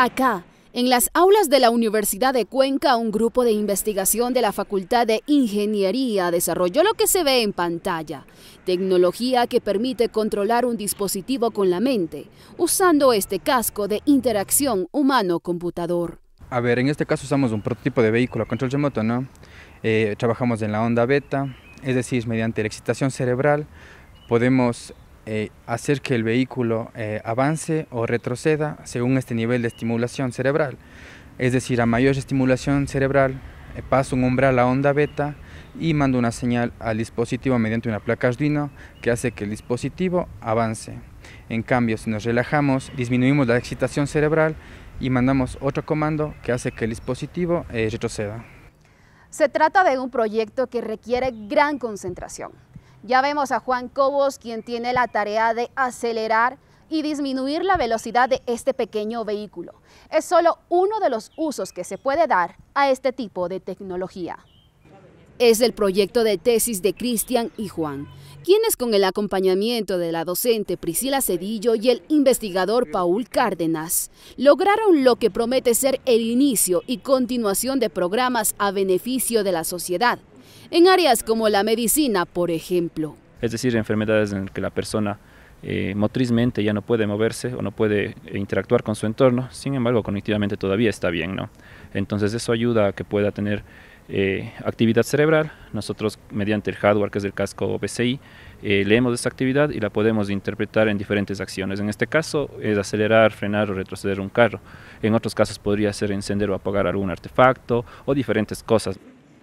Acá, en las aulas de la Universidad de Cuenca, un grupo de investigación de la Facultad de Ingeniería desarrolló lo que se ve en pantalla, tecnología que permite controlar un dispositivo con la mente, usando este casco de interacción humano-computador. A ver, en este caso usamos un prototipo de vehículo a control remoto, ¿no? Eh, trabajamos en la onda beta, es decir, mediante la excitación cerebral podemos eh, hacer que el vehículo eh, avance o retroceda según este nivel de estimulación cerebral. Es decir, a mayor estimulación cerebral, eh, paso un umbral a onda beta y mando una señal al dispositivo mediante una placa Arduino que hace que el dispositivo avance. En cambio, si nos relajamos, disminuimos la excitación cerebral y mandamos otro comando que hace que el dispositivo retroceda. Se trata de un proyecto que requiere gran concentración. Ya vemos a Juan Cobos, quien tiene la tarea de acelerar y disminuir la velocidad de este pequeño vehículo. Es solo uno de los usos que se puede dar a este tipo de tecnología. Es el proyecto de tesis de Cristian y Juan, quienes con el acompañamiento de la docente Priscila Cedillo y el investigador Paul Cárdenas, lograron lo que promete ser el inicio y continuación de programas a beneficio de la sociedad, en áreas como la medicina, por ejemplo. Es decir, enfermedades en las que la persona eh, motrizmente ya no puede moverse o no puede eh, interactuar con su entorno, sin embargo cognitivamente todavía está bien, ¿no? Entonces eso ayuda a que pueda tener eh, actividad cerebral. Nosotros mediante el hardware que es el casco BCI, leemos esa actividad y la podemos interpretar en diferentes acciones. En este caso es acelerar, frenar o retroceder un carro. En otros casos podría ser encender o apagar algún artefacto o diferentes cosas.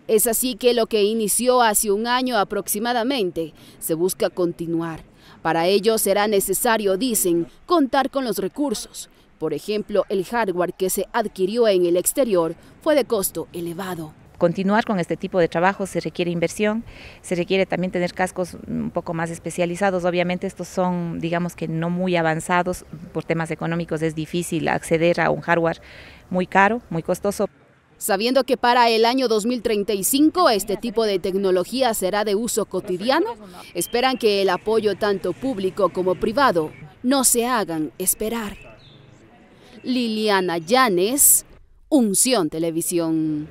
Es así que lo que inició hace un año aproximadamente se busca continuar. Para ello será necesario, dicen, contar con los recursos. Por ejemplo, el hardware que se adquirió en el exterior fue de costo elevado continuar con este tipo de trabajo se requiere inversión, se requiere también tener cascos un poco más especializados. Obviamente estos son, digamos que no muy avanzados, por temas económicos es difícil acceder a un hardware muy caro, muy costoso. Sabiendo que para el año 2035 este tipo de tecnología será de uso cotidiano, esperan que el apoyo tanto público como privado no se hagan esperar. Liliana Llanes, Unción Televisión.